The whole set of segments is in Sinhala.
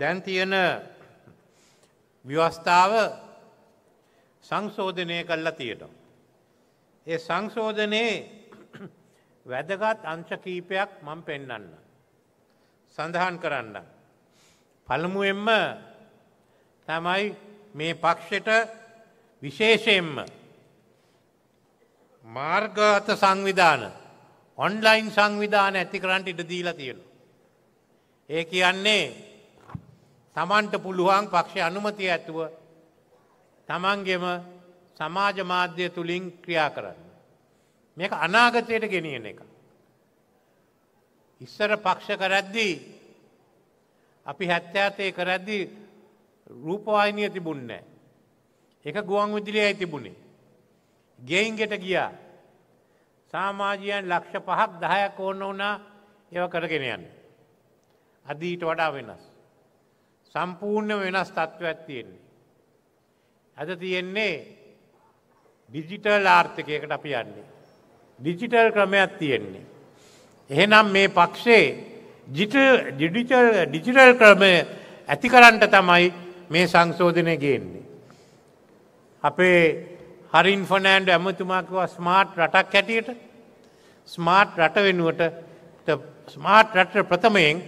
දැන් තියෙන ව්‍යවස්ථාව සංශෝධනය කල්ලා තියෙනවා. ඒ සංශෝධනයේ වැදගත් අංශ කීපයක් මම පෙන්නන්න. සඳහන් කරන්න. පළමුුවෙන්ම තමයි මේ පක්ෂට විශේෂයෙන්ම මාර්ගත සංවිධාන ඔන්ලයින් සංවිධාන ඇති කරන්ට ඉඩ දීලා තියෙන. ඒ කියන්නේ තමන්ට පුළුවන් පක්ෂ අනුමතිය ඇතුව තමන්ගෙම සමාජ මාධ්‍ය තුළින් ක්‍රියා කරන්න. මේක අනාගතයට ගෙනියන එක. ඉස්සර පක්ෂ කරද්දී අපි හැත්්‍යාතය කරද්දි රූපවාහිනිය තිබුන්නෑ. එක ගුවන් විදිලියයි තිබුණේ. ගෙයින්ගෙට ගියා සාමාජයන් ලක්ෂ පහක් දහයක් ඕන්න වනා ඒව කරගෙන යන්න. අදීට වඩා වෙනස්. සම්පූර්ණ වෙනස් තත්ත්වයක් තියෙන්නේ. ඇද තියෙන්නේ ඩිජිටල් ආර්ථකයකට අපි යන්නේ. ඩිජිටල් ක්‍රමයක් තියෙන්නේ. එහෙනම් මේ පක්ෂේ ඩිජිටල් ඩිජිටල් ක්‍රමය ඇති කරන්ට තමයි මේ සංශෝධනය ගේන්නේ. අපේ හරින් ෆනෑන්ඩ ඇමතුමාකව ස්මාර්ට් රටක් හැටියට ස්මාර්ට් රට වෙනුවට ස්මාර්ට් රට ප්‍රථමයෙන්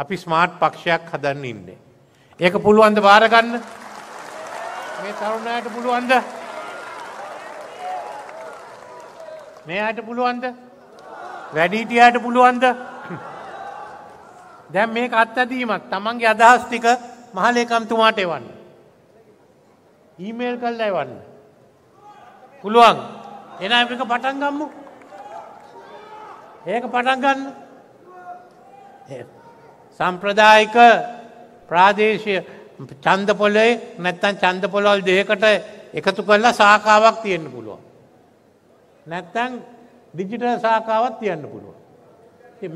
අපි ස්මාර්ට් පක්ෂයක් හදන්න ඉන්නේ. ඒක පුළුවන්ද බාරගන්න මේ තරුණයට පුළුවන්ද මේ අයට පුළුවන්ද වැඩීටියට පුළුවන්ද දැම් මේ අත්තදීමක් තමන්ගේ අදහස්තික මහලේකම්තුමාට එවන්න ඊමේල් කල්ල එවන්න පුළුවන් එන අපික පටන්ගම්මු ඒක පටන්ගන්න සම්ප්‍රදායික ප්‍රාදේශය චන්දපොලේ නැත්තන් චන්දපොලොල් දෙකට එකතු කරලා සාකාවක් තියෙන්න්න පුළුවන්. නැත්තැන් ඩිජිටල් සාකාවත් තියන්න පුළුවන්.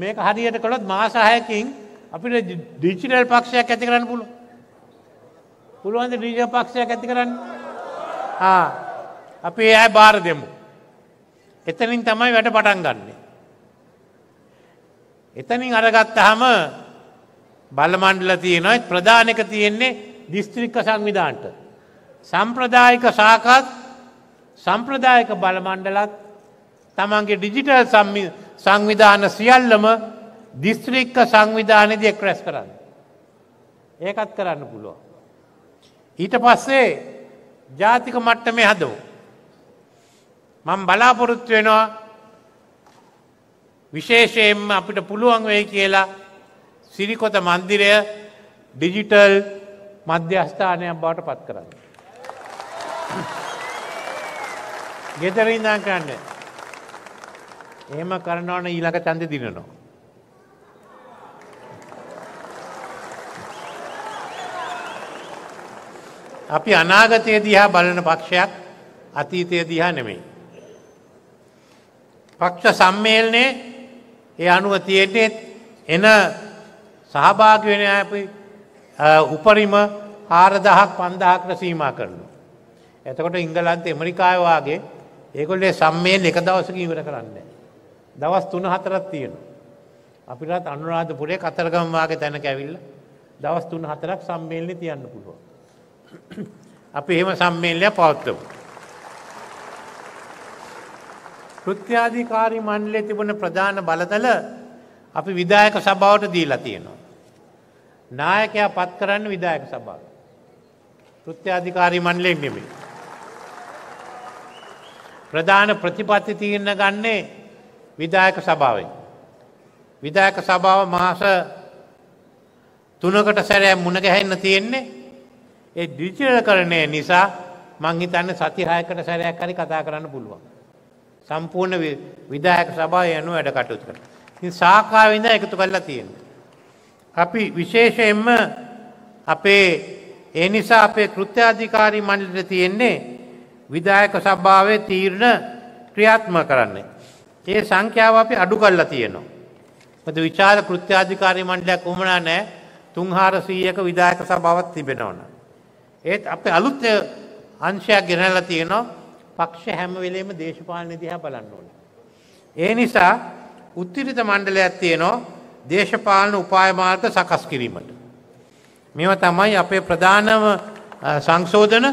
මේක හරියට කළොත් මාසාහයකින් අපිට ඩිජිටල් පක්ෂයක් ඇති කරන්න පුළුව. පුළුවන්ද ඩිජ පක්ෂයක් ඇති කරන්න අපි ඇය බාර දෙමු. එතනින් තමයි වැඩ පටන් ගන්නේ. එතනින් අරගත්ත හම බලමණ්ඩල තියෙනයි ප්‍රධානක තියෙන්නේ දිස්ත්‍රික්ක සංවිධාන්ට. සම්ප්‍රදායික සාකත් සම්ප්‍රදායක බලමණ්ඩලත් තමන්ගේ ඩිජිටල් සංවිධාන සියල්ලම දිස්ත්‍රික්ක සංවිධානයද එක්රැස් කරන්න. ඒකත් කරන්න පුළුව. ඊට පස්සේ ජාතික මට්ටමේ හදෝ. මං බලාපොරොත්තු වෙනවා විශේෂයෙන්ම අපිට පුළුවන් වෙයි කියලා සිරිකොත මන්දිරය ඩිජිටල් මධ්‍යස්ථානයක් බවට පත් කරන්න. ගෙතර ඉඳන් කරන්න. එහෙම කරනවන ඊළඟ චන්ද දිනනවා. අපි අනාගතය දිහා බලන පක්ෂයක් අතීතය දිහා නෙමෙයි. පක්ෂ සම්මේලනය ඒ අනුව තියෙන්නේෙත් එන සහභාගි වෙන අපි උපරිම ආරදහක් පන්දහක්ට සීම කරනු. එතකොට ඉංගලන්ත එමරිකායවාගේ ඒකොල්ලේ සම්මයෙන් එක දවසක ඉවර කරන්න. දවස් තුන හතරත් තියෙන. අපිටත් අනුරාධපුරේ කතරගම්වාගේ තැන කැවිල්ල දවස් තුන හතරක් සම්මේල්ලි තියන්න පුළුවන්. අපි එහෙම සම්මේල්ලය පවත්තමු. කෘත්‍යාධිකාරී මණ්ඩලේ තිබුණ ප්‍රධාන බලතල අපි විදායක සභාවට දීලා තියෙනවා. නායකයා පත් කරන්න විදායක සභාව. ෘත්‍යාධිකාරී මණ්ඩලයෙන් නෙමේ. ප්‍රධාන ප්‍රතිපත්ති තීරණ ගන්නේ විදායක සභාවෙන්. විදායක සභාව මාස තුනකට සැරෑ මුණගැහෙන්න තියෙන්නේ ඒ දිචල කරණය නිසා මංහිතන්න සතිහායකට සැරයක් හරි කතා කරන්න පුළුවන්. සම්පූර්ණ විදායක සභාව යනු වැඩ කටයුතු කර. සාකාවිඳ එකතු කල්ලා තියෙන්නේ. අපි විශේෂයෙන්ම අපේ ඒ නිසා අපේ කෘත්‍යාධිකාරී මණ්ඩලට තියෙන්නේ විදායක සභාවේ තීරණ ක්‍රියාත්ම කරන්නේ. ඒ සංඛ්‍යාව අපි අඩු කල්ලා තියෙනවා. මද විචාර කෘත්‍යාධිකාරී මණ්ඩලයක් උමනා නෑ තුන්හාර සීයක විදායක සභාවත් තිබෙනවන. ඒත් අපේ අලුත් අංශයක් ගෙනල්ලා තියෙනවා පක්ෂ හැම වෙලේම දේශපාලන දිහා බලන්න ඕන. ඒ නිසා උත්තිරිත මණ්ඩලයක් තියෙනවා දේශපාලන උපායමාර්ග සකස් කිරීමට. මෙම තමයි අපේ ප්‍රධානම සංශෝධන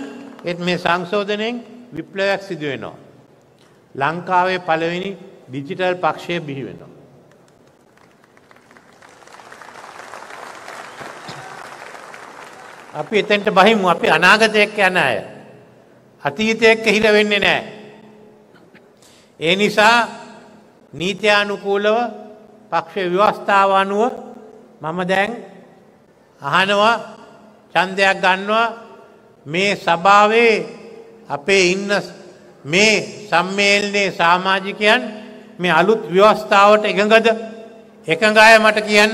එත් මේ සංශෝධනයෙන් විප්ලවයක් සිදුවෙනවා. ලංකාවේ පළවෙනි ඩිජිටල් පක්ෂය බිහිවෙනවා. අපි එතැන්ට බහිමු අපි අනාගතයක් යන අය. අතීතයක්ක හිර වෙන්නේ නෑ. ඒ නිසා නීත්‍යානුකූලව පක්ෂ ව්‍යවස්ථාව අනුව මම දැන් අහනවා චන්දයක් ගන්නවා මේ සභාවේ අපේ ඉන්න මේ සම්මේලනයේ සාමාජිකයන් මේ අලුත් ව්‍යවස්ථාවට එකඟද එකඟ අය මට කියන්න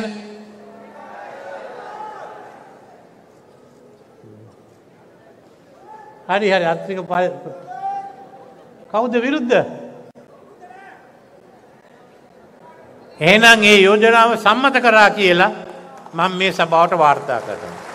හරි හරි අත්‍රික කවුද විරුද්ධ එහෙනම් ඒ යෝජනාව සම්මත කරා කියලා මම මේ සභාවට වාර්තා කරනවා.